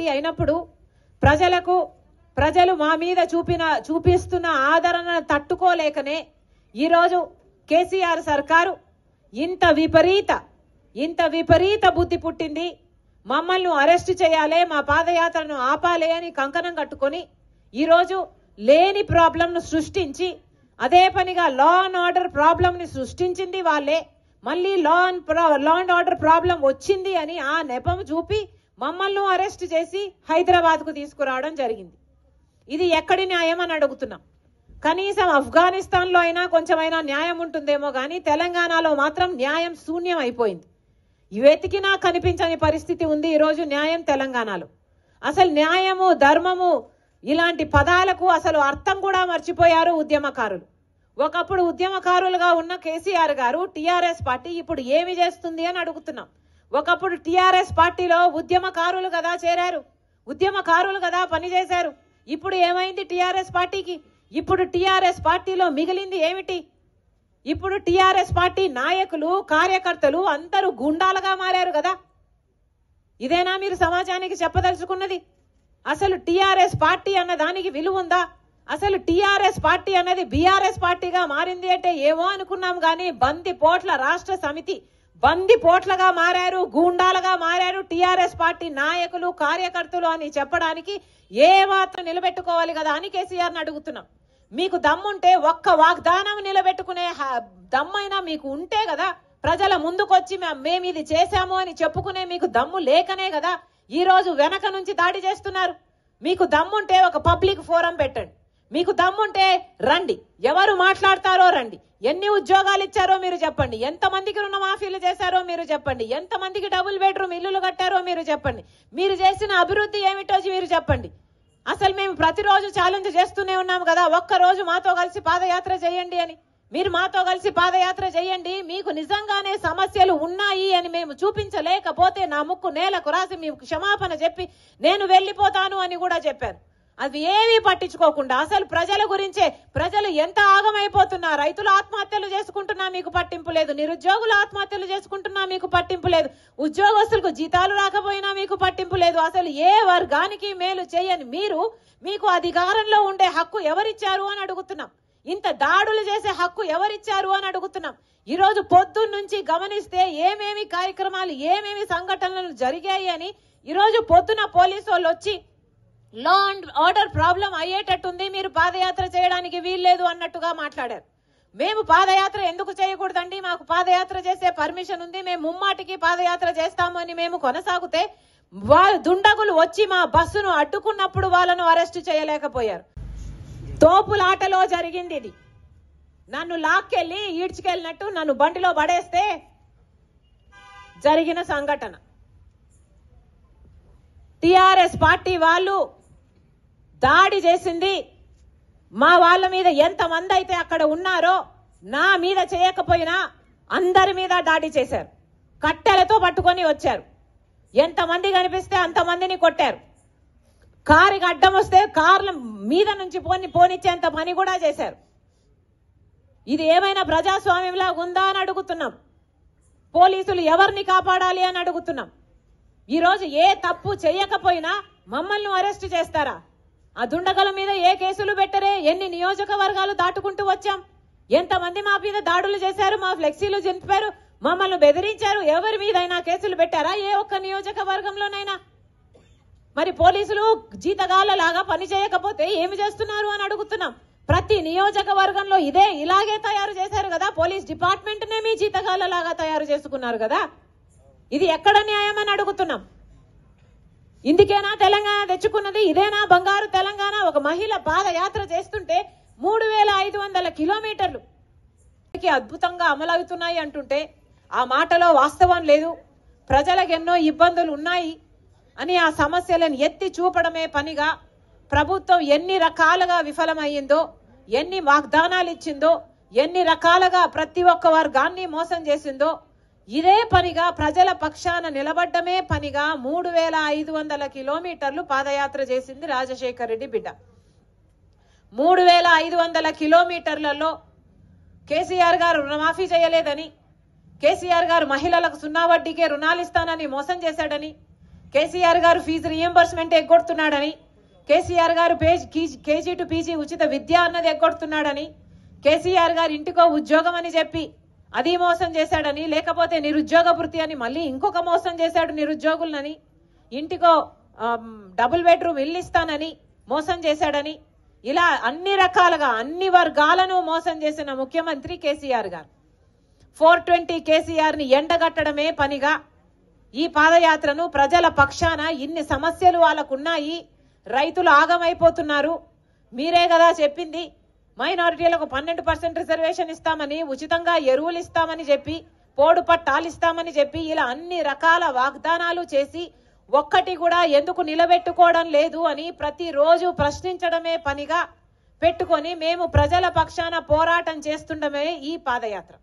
వ్యక్తి అయినప్పుడు ప్రజలకు ప్రజలు మా మీద చూపిన చూపిస్తున్న ఆదరణను తట్టుకోలేకనే ఈరోజు కేసీఆర్ సర్కారు ఇంత విపరీత ఇంత విపరీత బుద్ధి పుట్టింది మమ్మల్ని అరెస్ట్ చేయాలి మా పాదయాత్రను ఆపాలి అని కంకణం కట్టుకొని ఈరోజు లేని ప్రాబ్లంను సృష్టించి అదే పనిగా లా అండ్ ఆర్డర్ ప్రాబ్లంని సృష్టించింది వాళ్ళే మళ్ళీ law and law and order problem వచ్చింది అని ఆ నెపం చూపి మమ్మల్ని అరెస్ట్ చేసి హైదరాబాద్కు తీసుకురావడం జరిగింది ఇది ఎక్కడి న్యాయం అని అడుగుతున్నాం కనీసం ఆఫ్ఘనిస్తాన్లో అయినా కొంచెమైనా న్యాయం ఉంటుందేమో కానీ తెలంగాణలో మాత్రం న్యాయం శూన్యం అయిపోయింది వెతికినా కనిపించని పరిస్థితి ఉంది ఈరోజు న్యాయం తెలంగాణలో అసలు న్యాయము ధర్మము ఇలాంటి పదాలకు అసలు అర్థం కూడా మర్చిపోయారు ఉద్యమకారులు ఒకప్పుడు ఉద్యమకారులుగా ఉన్న కేసీఆర్ గారు టీఆర్ఎస్ పార్టీ ఇప్పుడు ఏమి చేస్తుంది అని అడుగుతున్నాం ఒకప్పుడు టిఆర్ఎస్ పార్టీలో ఉద్యమకారులు కదా చేరారు ఉద్యమకారులు కదా పనిచేశారు ఇప్పుడు ఏమైంది టిఆర్ఎస్ పార్టీకి ఇప్పుడు టీఆర్ఎస్ పార్టీలో మిగిలింది ఏమిటి ఇప్పుడు టీఆర్ఎస్ పార్టీ నాయకులు కార్యకర్తలు అందరూ గుండాలుగా మారారు కదా ఇదేనా మీరు సమాజానికి చెప్పదలుచుకున్నది అసలు టిఆర్ఎస్ పార్టీ అన్న దానికి విలువ ఉందా అసలు టిఆర్ఎస్ పార్టీ అన్నది బీఆర్ఎస్ పార్టీగా మారింది అంటే ఏమో అనుకున్నాం కానీ బంది పోట్ల రాష్ట్ర సమితి బంది పోట్లగా మారారు గూండాలుగా మారారు టీఆర్ఎస్ పార్టీ నాయకులు కార్యకర్తలు అని చెప్పడానికి ఏమాత్రం నిలబెట్టుకోవాలి కదా అని కేసీఆర్ని అడుగుతున్నాం మీకు దమ్ముంటే ఒక్క వాగ్దానం నిలబెట్టుకునే దమ్మైనా మీకు ఉంటే కదా ప్రజల ముందుకొచ్చి మేము ఇది చేశాము అని చెప్పుకునే మీకు దమ్ము లేకనే కదా ఈ రోజు వెనక నుంచి దాడి చేస్తున్నారు మీకు దమ్ముంటే ఒక పబ్లిక్ ఫోరం పెట్టండి మీకు దమ్ముంటే రండి ఎవరు మాట్లాడతారో రండి ఎన్ని ఉద్యోగాలు ఇచ్చారో మీరు చెప్పండి ఎంతమందికి రుణమాఫీలు చేశారో మీరు చెప్పండి ఎంతమందికి డబుల్ బెడ్రూమ్ ఇల్లులు కట్టారో మీరు చెప్పండి మీరు చేసిన అభివృద్ధి ఏమిటో మీరు చెప్పండి అసలు మేము ప్రతిరోజు ఛాలెంజ్ చేస్తూనే ఉన్నాము కదా ఒక్కరోజు మాతో కలిసి పాదయాత్ర చేయండి అని మీరు మాతో కలిసి పాదయాత్ర చేయండి మీకు నిజంగానే సమస్యలు ఉన్నాయి అని మేము చూపించలేకపోతే నా ముక్కు నేలకు రాసి మీకు క్షమాపణ చెప్పి నేను వెళ్ళిపోతాను అని కూడా చెప్పారు అవి ఏమీ పట్టించుకోకుండా అసలు ప్రజల గురించే ప్రజలు ఎంత ఆగమైపోతున్నా రైతులు ఆత్మహత్యలు చేసుకుంటున్నా మీకు పట్టింపు లేదు నిరుద్యోగులు ఆత్మహత్యలు చేసుకుంటున్నా మీకు పట్టింపు లేదు ఉద్యోగస్తులకు జీతాలు రాకపోయినా మీకు పట్టింపు లేదు అసలు ఏ వర్గానికి మేలు చేయని మీరు మీకు అధికారంలో ఉండే హక్కు ఎవరిచ్చారు అని అడుగుతున్నాం ఇంత దాడులు చేసే హక్కు ఎవరిచ్చారు అని అడుగుతున్నాం ఈరోజు నుంచి గమనిస్తే ఏమేమి కార్యక్రమాలు ఏమేమి సంఘటనలు జరిగాయి అని ఈరోజు పొద్దున పోలీసు వాళ్ళు వచ్చి లా అండ్ ఆర్డర్ ప్రాబ్లం అయ్యేటట్టుంది మీరు పాదయాత్ర చేయడానికి వీల్లేదు అన్నట్టుగా మాట్లాడారు మేము పాదయాత్ర ఎందుకు చేయకూడదండి మాకు పాదయాత్ర చేసే పర్మిషన్ ఉంది మేము ముమ్మాటికి పాదయాత్ర చేస్తాము అని మేము కొనసాగితే వారు దుండగులు వచ్చి మా బస్సును అడ్డుకున్నప్పుడు వాళ్ళను అరెస్ట్ చేయలేకపోయారు తోపులాటలో జరిగింది ఇది నన్ను లాక్కెళ్ళి ఈడ్చుకెళ్ళినట్టు నన్ను బండిలో పడేస్తే జరిగిన సంఘటన టిఆర్ఎస్ పార్టీ వాళ్ళు దాడి చేసింది మా వాళ్ళ మీద ఎంతమంది అయితే అక్కడ ఉన్నారో నా మీద చేయకపోయినా అందరి మీద దాడి చేశారు కట్టెలతో పట్టుకొని వచ్చారు ఎంతమంది కనిపిస్తే అంతమందిని కొట్టారు కారుకి అడ్డం వస్తే కార్ల మీద నుంచి పోని పోనిచ్చేంత పని కూడా చేశారు ఇది ఏమైనా ప్రజాస్వామ్యంలా ఉందా అని అడుగుతున్నాం పోలీసులు ఎవరిని కాపాడాలి అని అడుగుతున్నాం ఈరోజు ఏ తప్పు చేయకపోయినా మమ్మల్ని అరెస్ట్ చేస్తారా ఆ దుండగల మీద ఏ కేసులు పెట్టరే ఎన్ని నియోజకవర్గాలు దాటుకుంటూ వచ్చాం ఎంతమంది మా మీద దాడులు చేశారు మా ఫ్లెక్సీలు చింపారు మమ్మల్ని బెదిరించారు ఎవరి మీదైనా కేసులు పెట్టారా ఏ ఒక్క నియోజకవర్గంలోనైనా మరి పోలీసులు జీతగాళ్ళలాగా పని చేయకపోతే ఏమి చేస్తున్నారు అని అడుగుతున్నాం ప్రతి నియోజకవర్గంలో ఇదే ఇలాగే తయారు చేశారు కదా పోలీస్ డిపార్ట్మెంట్నే మీ లాగా తయారు చేసుకున్నారు కదా ఇది ఎక్కడ న్యాయం అని అడుగుతున్నాం ఇందుకేనా తెలంగాణ తెచ్చుకున్నది ఇదేనా బంగారు తెలంగాణ ఒక మహిళ పాదయాత్ర చేస్తుంటే మూడు వేల ఐదు వందల కిలోమీటర్లు అద్భుతంగా అమలవుతున్నాయి అంటుంటే ఆ మాటలో వాస్తవం లేదు ప్రజలకు ఎన్నో ఇబ్బందులు ఉన్నాయి అని ఆ సమస్యలను ఎత్తి చూపడమే పనిగా ప్రభుత్వం ఎన్ని రకాలుగా విఫలమయ్యిందో ఎన్ని వాగ్దానాలు ఇచ్చిందో ఎన్ని రకాలుగా ప్రతి ఒక్క వర్గాన్ని మోసం చేసిందో ఇదే పనిగా ప్రజల పక్షాన నిలబడ్డమే పనిగా మూడు వేల ఐదు వందల కిలోమీటర్లు పాదయాత్ర చేసింది రాజశేఖర రెడ్డి బిడ్డ మూడు వేల ఐదు వందల కిలోమీటర్లలో కేసీఆర్ గారు రుణమాఫీ చేయలేదని కేసీఆర్ గారు మహిళలకు సున్నా వడ్డీకే రుణాలు ఇస్తానని మోసం చేశాడని కేసీఆర్ గారు ఫీజు రియంబర్స్మెంట్ ఎగ్గొడుతున్నాడని కేసీఆర్ గారు పేజ్ కేజీ టు పీజీ ఉచిత విద్య అన్నది ఎగ్గొడుతున్నాడని కేసీఆర్ గారు ఇంటికో ఉద్యోగం అని చెప్పి అది మోసం చేశాడని లేకపోతే నిరుద్యోగ వృత్తి అని మళ్ళీ ఇంకొక మోసం చేశాడు నిరుద్యోగులనని ఇంటికో డబుల్ బెడ్రూమ్ ఇల్లు ఇస్తానని మోసం చేశాడని ఇలా అన్ని రకాలుగా అన్ని వర్గాలను మోసం చేసిన ముఖ్యమంత్రి కేసీఆర్ గారు ఫోర్ ట్వంటీ కేసీఆర్ని ఎండగట్టడమే పనిగా ఈ పాదయాత్రను ప్రజల పక్షాన ఇన్ని సమస్యలు వాళ్ళకున్నాయి రైతులు ఆగమైపోతున్నారు మీరే కదా చెప్పింది మైనారిటీలకు పన్నెండు పర్సెంట్ రిజర్వేషన్ ఇస్తామని ఉచితంగా ఎరువులు ఇస్తామని చెప్పి పోడు పట్టాలు ఇస్తామని చెప్పి ఇలా అన్ని రకాల వాగ్దానాలు చేసి ఒక్కటి కూడా ఎందుకు నిలబెట్టుకోవడం లేదు అని ప్రతిరోజు ప్రశ్నించడమే పనిగా పెట్టుకొని మేము ప్రజల పక్షాన పోరాటం చేస్తుండమే ఈ పాదయాత్ర